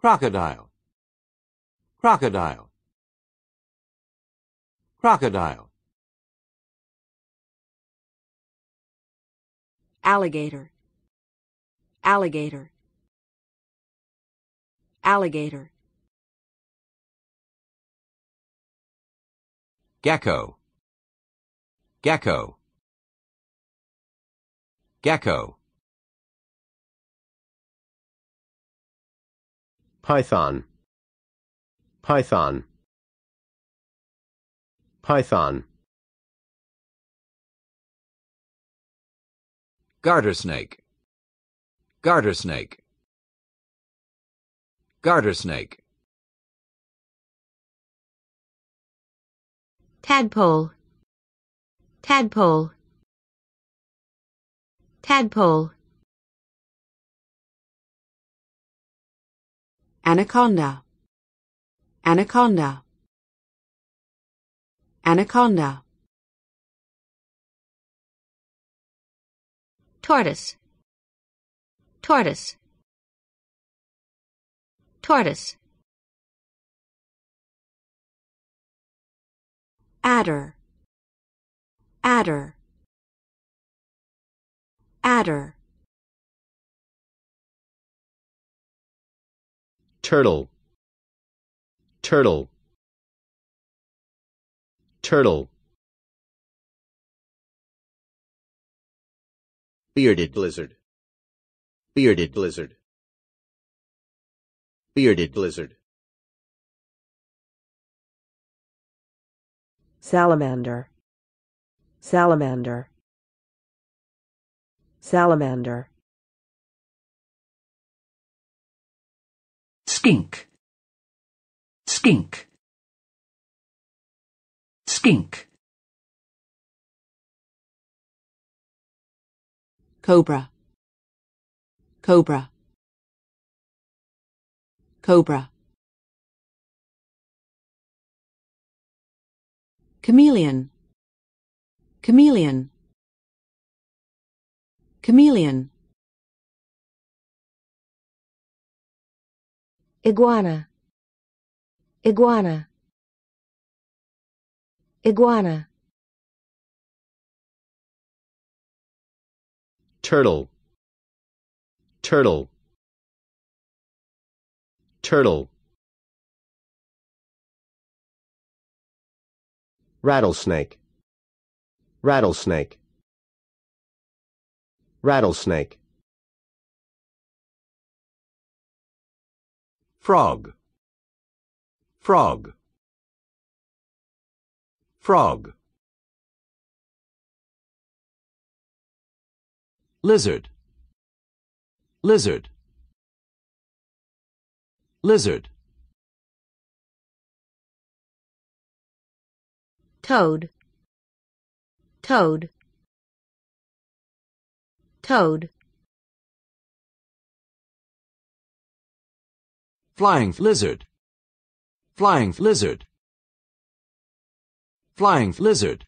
crocodile crocodile crocodile alligator alligator alligator gecko gecko gecko Python Python Python Garter snake Garter snake Garter snake Tadpole Tadpole Tadpole Anaconda. Anaconda. Anaconda. Tortoise. Tortoise. Tortoise. Adder. Adder. Adder. turtle turtle turtle bearded lizard bearded lizard bearded lizard salamander salamander salamander skink skink skink cobra cobra cobra chameleon chameleon chameleon Iguana. Iguana. Iguana. Turtle. Turtle. Turtle. Rattlesnake. Rattlesnake. Rattlesnake. frog frog frog lizard lizard lizard toad toad toad flying lizard flying lizard flying lizard